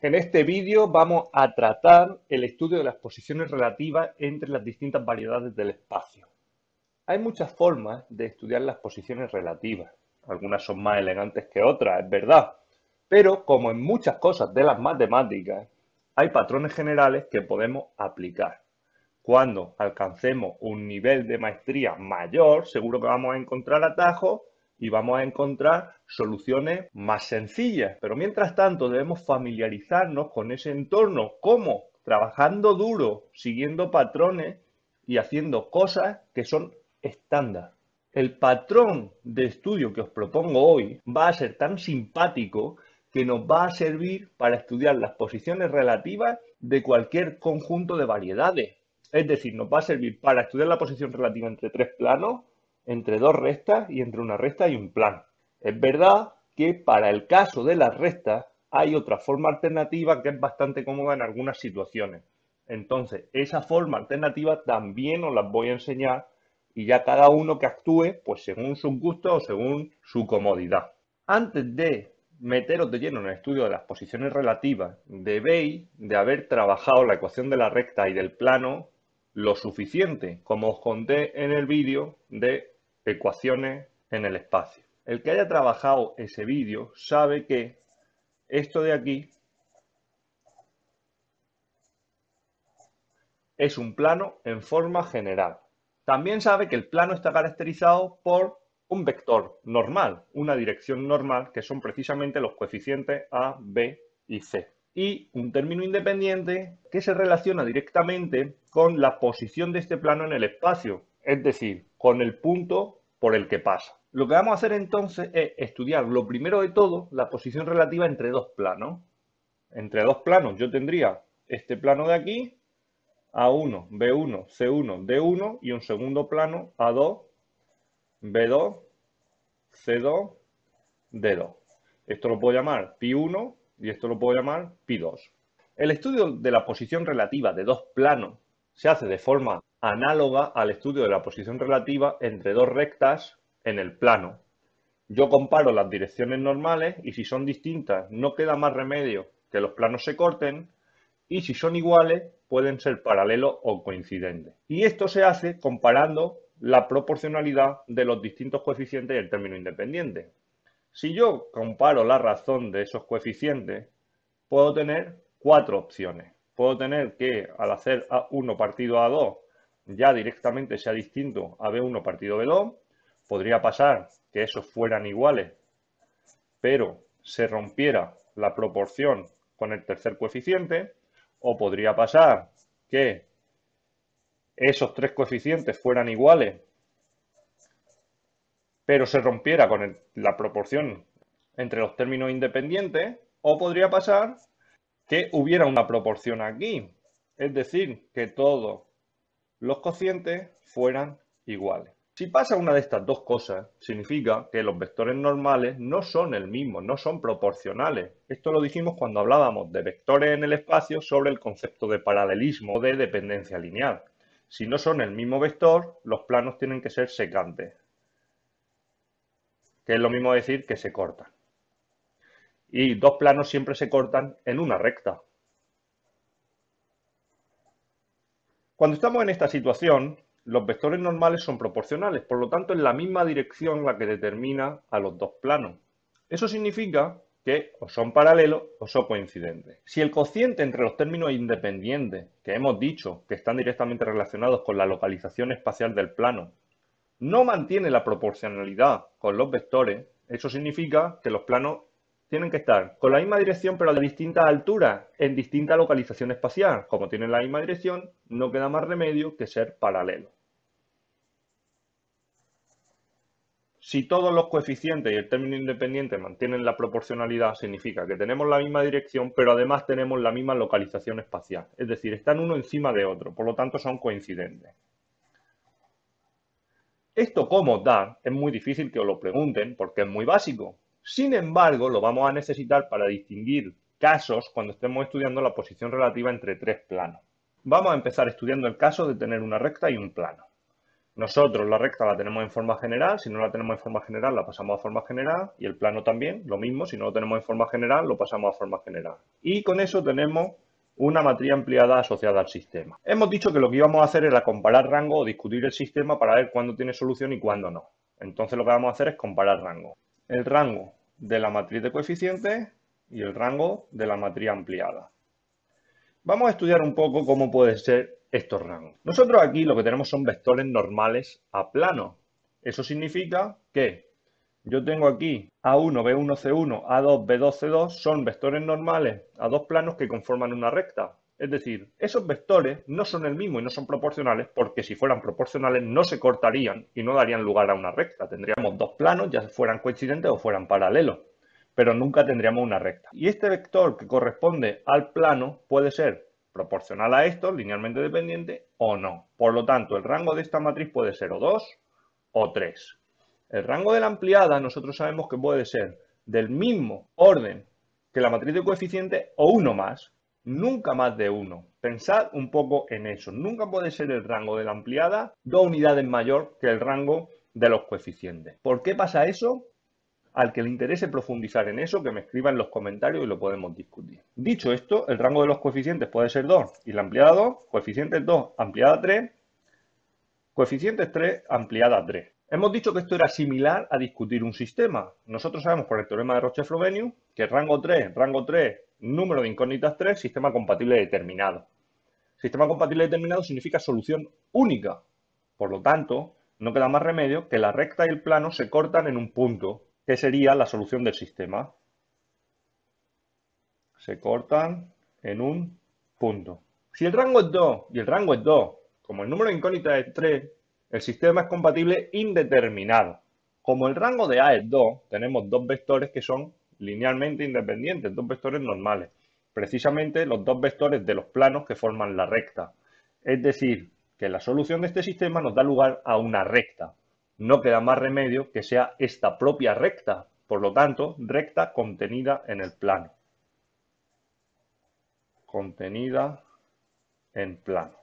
En este vídeo vamos a tratar el estudio de las posiciones relativas entre las distintas variedades del espacio. Hay muchas formas de estudiar las posiciones relativas. Algunas son más elegantes que otras, es verdad. Pero como en muchas cosas de las matemáticas, hay patrones generales que podemos aplicar. Cuando alcancemos un nivel de maestría mayor, seguro que vamos a encontrar atajos y vamos a encontrar soluciones más sencillas. Pero mientras tanto debemos familiarizarnos con ese entorno. ¿Cómo? Trabajando duro, siguiendo patrones y haciendo cosas que son estándar. El patrón de estudio que os propongo hoy va a ser tan simpático que nos va a servir para estudiar las posiciones relativas de cualquier conjunto de variedades. Es decir, nos va a servir para estudiar la posición relativa entre tres planos, entre dos rectas y entre una recta y un plano. Es verdad que para el caso de las rectas hay otra forma alternativa que es bastante cómoda en algunas situaciones. Entonces, esa forma alternativa también os la voy a enseñar y ya cada uno que actúe, pues según su gusto o según su comodidad. Antes de meteros de lleno en el estudio de las posiciones relativas, debéis de haber trabajado la ecuación de la recta y del plano lo suficiente, como os conté en el vídeo de ecuaciones en el espacio. El que haya trabajado ese vídeo sabe que esto de aquí es un plano en forma general. También sabe que el plano está caracterizado por un vector normal, una dirección normal, que son precisamente los coeficientes A, B y C. Y un término independiente que se relaciona directamente con la posición de este plano en el espacio, es decir, con el punto por el que pasa. Lo que vamos a hacer entonces es estudiar lo primero de todo, la posición relativa entre dos planos. Entre dos planos yo tendría este plano de aquí, A1, B1, C1, D1 y un segundo plano A2, B2, C2, D2. Esto lo puedo llamar Pi1 y esto lo puedo llamar Pi2. El estudio de la posición relativa de dos planos se hace de forma análoga al estudio de la posición relativa entre dos rectas en el plano. Yo comparo las direcciones normales y si son distintas no queda más remedio que los planos se corten y si son iguales pueden ser paralelos o coincidentes. Y esto se hace comparando la proporcionalidad de los distintos coeficientes y el término independiente. Si yo comparo la razón de esos coeficientes, puedo tener cuatro opciones. Puedo tener que al hacer A1 partido A2 ya directamente sea distinto a B1 partido B2. Podría pasar que esos fueran iguales, pero se rompiera la proporción con el tercer coeficiente. O podría pasar que esos tres coeficientes fueran iguales, pero se rompiera con la proporción entre los términos independientes. O podría pasar que hubiera una proporción aquí. Es decir, que todo los cocientes fueran iguales. Si pasa una de estas dos cosas, significa que los vectores normales no son el mismo, no son proporcionales. Esto lo dijimos cuando hablábamos de vectores en el espacio sobre el concepto de paralelismo o de dependencia lineal. Si no son el mismo vector, los planos tienen que ser secantes, que es lo mismo decir que se cortan. Y dos planos siempre se cortan en una recta, Cuando estamos en esta situación, los vectores normales son proporcionales, por lo tanto es la misma dirección la que determina a los dos planos. Eso significa que o son paralelos o son coincidentes. Si el cociente entre los términos independientes, que hemos dicho que están directamente relacionados con la localización espacial del plano, no mantiene la proporcionalidad con los vectores, eso significa que los planos tienen que estar con la misma dirección pero de distintas alturas, en distinta localización espacial. Como tienen la misma dirección, no queda más remedio que ser paralelos. Si todos los coeficientes y el término independiente mantienen la proporcionalidad, significa que tenemos la misma dirección, pero además tenemos la misma localización espacial. Es decir, están uno encima de otro, por lo tanto son coincidentes. Esto cómo da, es muy difícil que os lo pregunten porque es muy básico, sin embargo, lo vamos a necesitar para distinguir casos cuando estemos estudiando la posición relativa entre tres planos. Vamos a empezar estudiando el caso de tener una recta y un plano. Nosotros la recta la tenemos en forma general, si no la tenemos en forma general la pasamos a forma general y el plano también, lo mismo, si no lo tenemos en forma general lo pasamos a forma general. Y con eso tenemos una matriz ampliada asociada al sistema. Hemos dicho que lo que íbamos a hacer era comparar rango o discutir el sistema para ver cuándo tiene solución y cuándo no. Entonces lo que vamos a hacer es comparar rango. El rango de la matriz de coeficientes y el rango de la matriz ampliada. Vamos a estudiar un poco cómo pueden ser estos rangos. Nosotros aquí lo que tenemos son vectores normales a plano. Eso significa que yo tengo aquí A1, B1, C1, A2, B2, C2, son vectores normales a dos planos que conforman una recta. Es decir, esos vectores no son el mismo y no son proporcionales porque si fueran proporcionales no se cortarían y no darían lugar a una recta. Tendríamos dos planos, ya fueran coincidentes o fueran paralelos, pero nunca tendríamos una recta. Y este vector que corresponde al plano puede ser proporcional a esto, linealmente dependiente o no. Por lo tanto, el rango de esta matriz puede ser o 2 o 3. El rango de la ampliada nosotros sabemos que puede ser del mismo orden que la matriz de coeficiente o uno más, nunca más de uno. Pensad un poco en eso. Nunca puede ser el rango de la ampliada dos unidades mayor que el rango de los coeficientes. ¿Por qué pasa eso? Al que le interese profundizar en eso, que me escriba en los comentarios y lo podemos discutir. Dicho esto, el rango de los coeficientes puede ser 2 y la ampliada 2, coeficientes 2 ampliada 3, coeficientes 3 ampliada 3. Hemos dicho que esto era similar a discutir un sistema. Nosotros sabemos por el teorema de roche frobenius que rango 3, rango 3 número de incógnitas 3, sistema compatible determinado. Sistema compatible determinado significa solución única. Por lo tanto, no queda más remedio que la recta y el plano se cortan en un punto, que sería la solución del sistema. Se cortan en un punto. Si el rango es 2 y el rango es 2, como el número de incógnitas es 3, el sistema es compatible indeterminado. Como el rango de A es 2, tenemos dos vectores que son linealmente independientes, dos vectores normales, precisamente los dos vectores de los planos que forman la recta. Es decir, que la solución de este sistema nos da lugar a una recta. No queda más remedio que sea esta propia recta, por lo tanto, recta contenida en el plano. Contenida en plano.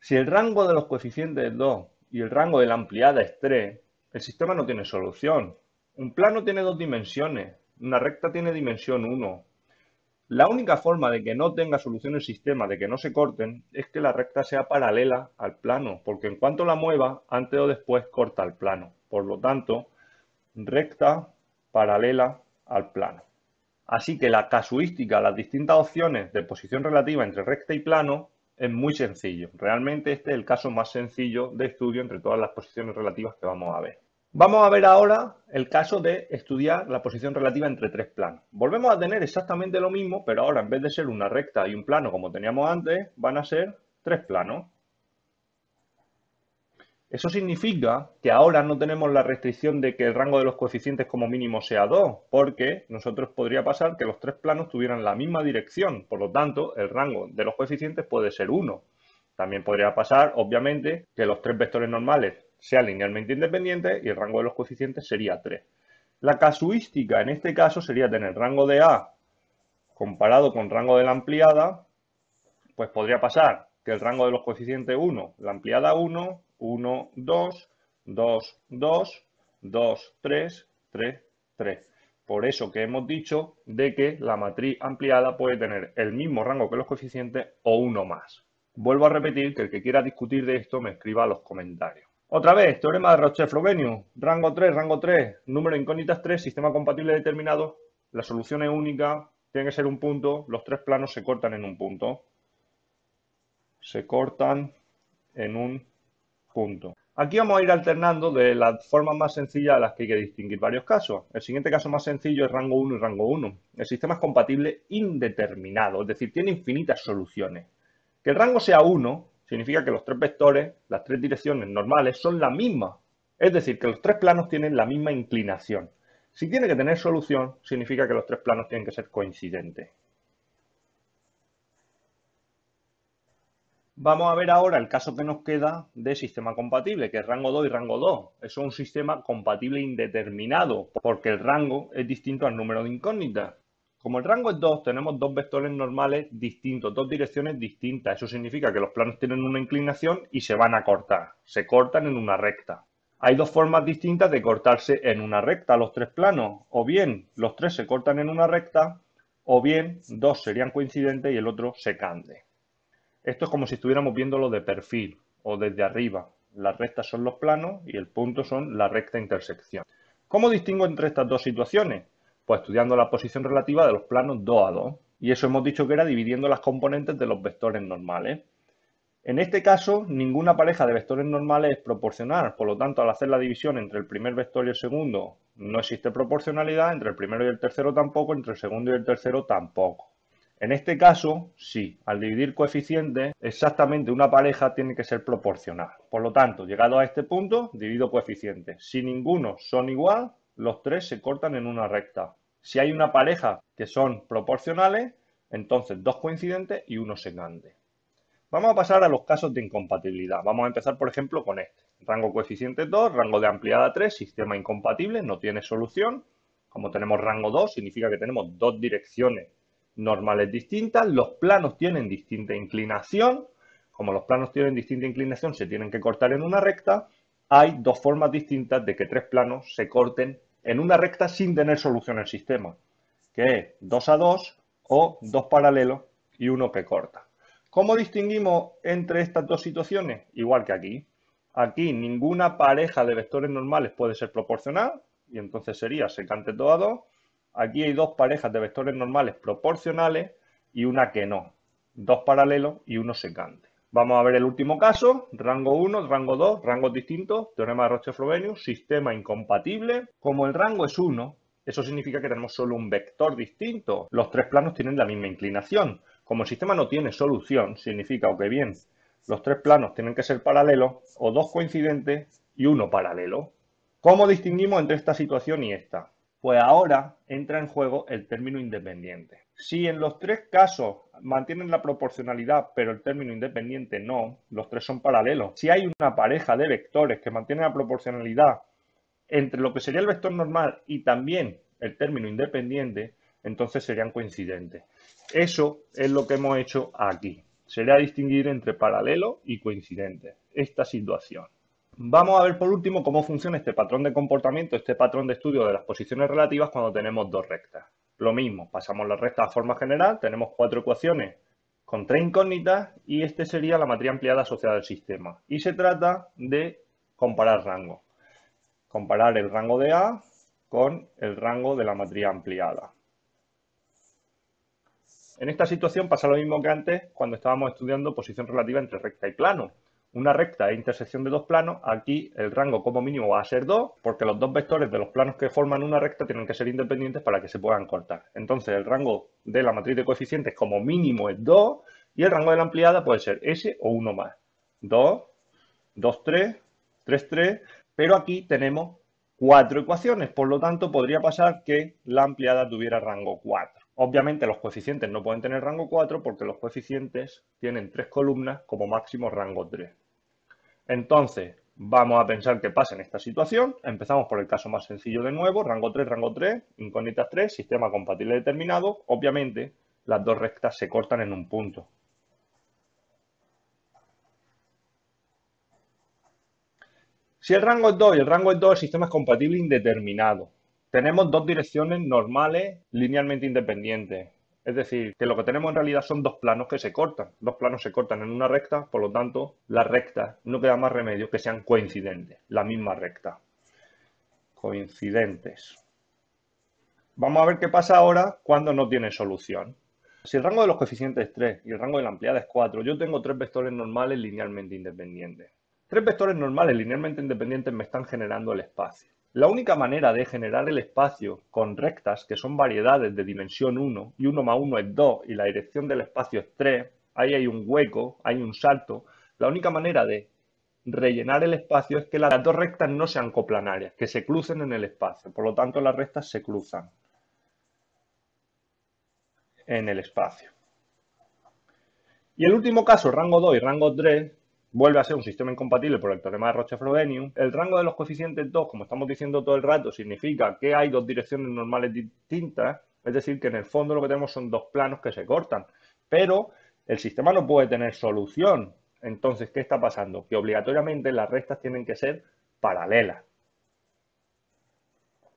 Si el rango de los coeficientes es 2 y el rango de la ampliada es 3, el sistema no tiene solución, un plano tiene dos dimensiones, una recta tiene dimensión 1. La única forma de que no tenga solución el sistema, de que no se corten, es que la recta sea paralela al plano, porque en cuanto la mueva, antes o después corta el plano. Por lo tanto, recta paralela al plano. Así que la casuística, las distintas opciones de posición relativa entre recta y plano es muy sencillo. Realmente este es el caso más sencillo de estudio entre todas las posiciones relativas que vamos a ver. Vamos a ver ahora el caso de estudiar la posición relativa entre tres planos. Volvemos a tener exactamente lo mismo, pero ahora en vez de ser una recta y un plano como teníamos antes, van a ser tres planos. Eso significa que ahora no tenemos la restricción de que el rango de los coeficientes como mínimo sea 2, porque nosotros podría pasar que los tres planos tuvieran la misma dirección, por lo tanto el rango de los coeficientes puede ser 1. También podría pasar, obviamente, que los tres vectores normales sea linealmente independiente y el rango de los coeficientes sería 3. La casuística en este caso sería tener rango de A comparado con rango de la ampliada, pues podría pasar que el rango de los coeficientes 1, la ampliada 1, 1, 2, 2, 2, 2, 3, 3, 3. Por eso que hemos dicho de que la matriz ampliada puede tener el mismo rango que los coeficientes o uno más. Vuelvo a repetir que el que quiera discutir de esto me escriba a los comentarios. Otra vez, teorema de roche rango 3, rango 3, número de incógnitas 3, sistema compatible determinado, la solución es única, tiene que ser un punto, los tres planos se cortan en un punto. Se cortan en un punto. Aquí vamos a ir alternando de las formas más sencillas a las que hay que distinguir varios casos. El siguiente caso más sencillo es rango 1 y rango 1. El sistema es compatible indeterminado, es decir, tiene infinitas soluciones. Que el rango sea 1 significa que los tres vectores, las tres direcciones normales, son las mismas. Es decir, que los tres planos tienen la misma inclinación. Si tiene que tener solución, significa que los tres planos tienen que ser coincidentes. Vamos a ver ahora el caso que nos queda de sistema compatible, que es rango 2 y rango 2. es un sistema compatible indeterminado, porque el rango es distinto al número de incógnitas. Como el rango es 2, tenemos dos vectores normales distintos, dos direcciones distintas. Eso significa que los planos tienen una inclinación y se van a cortar. Se cortan en una recta. Hay dos formas distintas de cortarse en una recta los tres planos. O bien los tres se cortan en una recta, o bien dos serían coincidentes y el otro se cande. Esto es como si estuviéramos viéndolo de perfil o desde arriba. Las rectas son los planos y el punto son la recta intersección. ¿Cómo distingo entre estas dos situaciones? Pues estudiando la posición relativa de los planos 2 a 2. Y eso hemos dicho que era dividiendo las componentes de los vectores normales. En este caso, ninguna pareja de vectores normales es proporcional, por lo tanto, al hacer la división entre el primer vector y el segundo, no existe proporcionalidad, entre el primero y el tercero tampoco, entre el segundo y el tercero tampoco. En este caso, sí, al dividir coeficientes, exactamente una pareja tiene que ser proporcional. Por lo tanto, llegado a este punto, divido coeficientes. Si ninguno son igual, los tres se cortan en una recta. Si hay una pareja que son proporcionales, entonces dos coincidentes y uno secante. Vamos a pasar a los casos de incompatibilidad. Vamos a empezar, por ejemplo, con este. Rango coeficiente 2, rango de ampliada 3, sistema incompatible, no tiene solución. Como tenemos rango 2, significa que tenemos dos direcciones normales distintas. Los planos tienen distinta inclinación. Como los planos tienen distinta inclinación, se tienen que cortar en una recta. Hay dos formas distintas de que tres planos se corten en una recta sin tener solución el sistema, que es 2 a 2 o dos paralelos y uno que corta. ¿Cómo distinguimos entre estas dos situaciones? Igual que aquí. Aquí ninguna pareja de vectores normales puede ser proporcional y entonces sería secante todo a 2. Aquí hay dos parejas de vectores normales proporcionales y una que no. Dos paralelos y uno secante. Vamos a ver el último caso, rango 1, rango 2, rangos distintos, teorema de Roche-Frobenius, sistema incompatible. Como el rango es 1, eso significa que tenemos solo un vector distinto. Los tres planos tienen la misma inclinación. Como el sistema no tiene solución, significa que bien los tres planos tienen que ser paralelos o dos coincidentes y uno paralelo. ¿Cómo distinguimos entre esta situación y esta? Pues ahora entra en juego el término independiente. Si en los tres casos mantienen la proporcionalidad, pero el término independiente no, los tres son paralelos. Si hay una pareja de vectores que mantienen la proporcionalidad entre lo que sería el vector normal y también el término independiente, entonces serían coincidentes. Eso es lo que hemos hecho aquí. Sería distinguir entre paralelo y coincidente, esta situación. Vamos a ver por último cómo funciona este patrón de comportamiento, este patrón de estudio de las posiciones relativas cuando tenemos dos rectas. Lo mismo, pasamos la recta a forma general, tenemos cuatro ecuaciones con tres incógnitas y este sería la matriz ampliada asociada al sistema. Y se trata de comparar rango. Comparar el rango de A con el rango de la matriz ampliada. En esta situación pasa lo mismo que antes cuando estábamos estudiando posición relativa entre recta y plano una recta e intersección de dos planos, aquí el rango como mínimo va a ser 2, porque los dos vectores de los planos que forman una recta tienen que ser independientes para que se puedan cortar. Entonces el rango de la matriz de coeficientes como mínimo es 2 y el rango de la ampliada puede ser S o 1 más. 2, 2, 3, 3, 3, pero aquí tenemos cuatro ecuaciones, por lo tanto podría pasar que la ampliada tuviera rango 4. Obviamente los coeficientes no pueden tener rango 4 porque los coeficientes tienen tres columnas como máximo rango 3. Entonces, vamos a pensar qué pasa en esta situación. Empezamos por el caso más sencillo de nuevo, rango 3, rango 3, incógnitas 3, sistema compatible determinado. Obviamente, las dos rectas se cortan en un punto. Si el rango es 2 y el rango es 2, el sistema es compatible indeterminado. Tenemos dos direcciones normales linealmente independientes. Es decir, que lo que tenemos en realidad son dos planos que se cortan. Dos planos se cortan en una recta, por lo tanto, la recta no queda más remedio que sean coincidentes, la misma recta. Coincidentes. Vamos a ver qué pasa ahora cuando no tiene solución. Si el rango de los coeficientes es 3 y el rango de la ampliada es 4, yo tengo tres vectores normales linealmente independientes. Tres vectores normales linealmente independientes me están generando el espacio. La única manera de generar el espacio con rectas, que son variedades de dimensión 1, y 1 más 1 es 2, y la dirección del espacio es 3, ahí hay un hueco, hay un salto, la única manera de rellenar el espacio es que las dos rectas no sean coplanarias, que se crucen en el espacio. Por lo tanto, las rectas se cruzan en el espacio. Y el último caso, rango 2 y rango 3, vuelve a ser un sistema incompatible por el teorema de roche El rango de los coeficientes 2, como estamos diciendo todo el rato, significa que hay dos direcciones normales distintas, es decir, que en el fondo lo que tenemos son dos planos que se cortan, pero el sistema no puede tener solución. Entonces, ¿qué está pasando? Que obligatoriamente las rectas tienen que ser paralelas.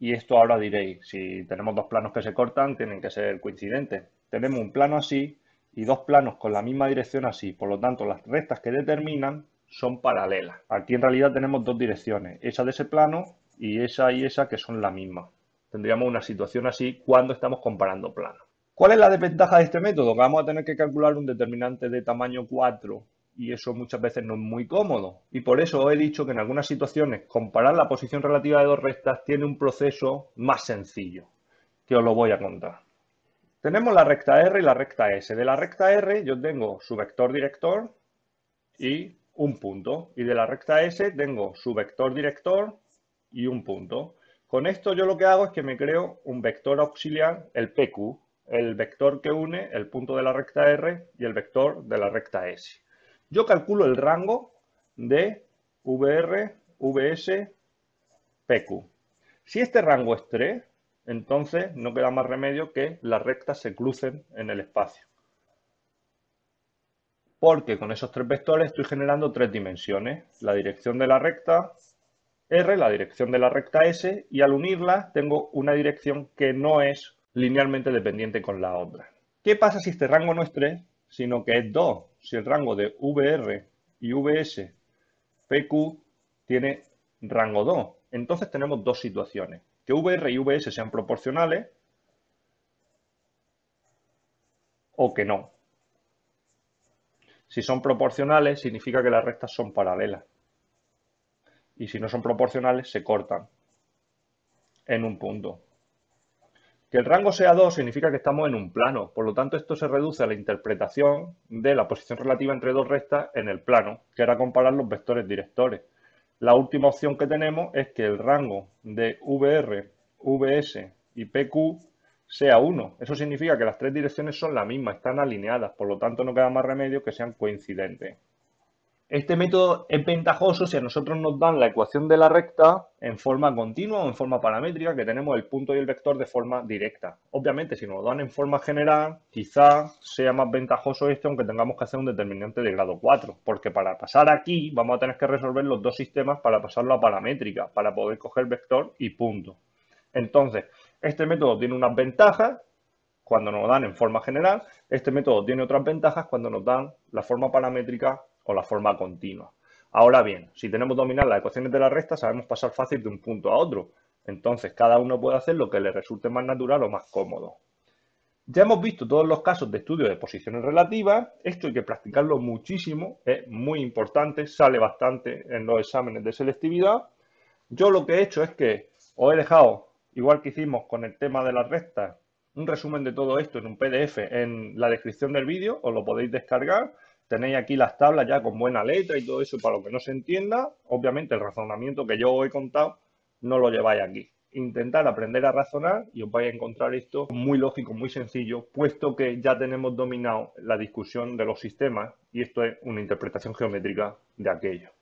Y esto ahora diréis, si tenemos dos planos que se cortan, tienen que ser coincidentes. Tenemos un plano así y dos planos con la misma dirección así, por lo tanto las rectas que determinan son paralelas. Aquí en realidad tenemos dos direcciones, esa de ese plano y esa y esa que son la misma. Tendríamos una situación así cuando estamos comparando planos. ¿Cuál es la desventaja de este método? vamos a tener que calcular un determinante de tamaño 4 y eso muchas veces no es muy cómodo. Y por eso he dicho que en algunas situaciones comparar la posición relativa de dos rectas tiene un proceso más sencillo, que os lo voy a contar. Tenemos la recta R y la recta S. De la recta R yo tengo su vector director y un punto. Y de la recta S tengo su vector director y un punto. Con esto yo lo que hago es que me creo un vector auxiliar, el PQ, el vector que une el punto de la recta R y el vector de la recta S. Yo calculo el rango de VR, VS, PQ. Si este rango es 3, entonces no queda más remedio que las rectas se crucen en el espacio. Porque con esos tres vectores estoy generando tres dimensiones, la dirección de la recta R, la dirección de la recta S, y al unirlas tengo una dirección que no es linealmente dependiente con la otra. ¿Qué pasa si este rango no es 3, sino que es 2? Si el rango de VR y VS, PQ, tiene rango 2. Entonces tenemos dos situaciones que VR y VS sean proporcionales o que no. Si son proporcionales, significa que las rectas son paralelas. Y si no son proporcionales, se cortan en un punto. Que el rango sea 2 significa que estamos en un plano. Por lo tanto, esto se reduce a la interpretación de la posición relativa entre dos rectas en el plano, que era comparar los vectores directores. La última opción que tenemos es que el rango de VR, VS y PQ sea 1. Eso significa que las tres direcciones son la mismas, están alineadas, por lo tanto no queda más remedio que sean coincidentes. Este método es ventajoso si a nosotros nos dan la ecuación de la recta en forma continua o en forma paramétrica, que tenemos el punto y el vector de forma directa. Obviamente, si nos lo dan en forma general, quizá sea más ventajoso esto, aunque tengamos que hacer un determinante de grado 4, porque para pasar aquí vamos a tener que resolver los dos sistemas para pasarlo a paramétrica, para poder coger vector y punto. Entonces, este método tiene unas ventajas cuando nos dan en forma general, este método tiene otras ventajas cuando nos dan la forma paramétrica o la forma continua. Ahora bien, si tenemos dominadas las ecuaciones de la recta, sabemos pasar fácil de un punto a otro. Entonces, cada uno puede hacer lo que le resulte más natural o más cómodo. Ya hemos visto todos los casos de estudio de posiciones relativas. Esto hay que practicarlo muchísimo, es muy importante, sale bastante en los exámenes de selectividad. Yo lo que he hecho es que os he dejado, igual que hicimos con el tema de las rectas, un resumen de todo esto en un PDF en la descripción del vídeo, os lo podéis descargar Tenéis aquí las tablas ya con buena letra y todo eso para lo que no se entienda. Obviamente el razonamiento que yo os he contado no lo lleváis aquí. Intentar aprender a razonar y os vais a encontrar esto muy lógico, muy sencillo, puesto que ya tenemos dominado la discusión de los sistemas y esto es una interpretación geométrica de aquello.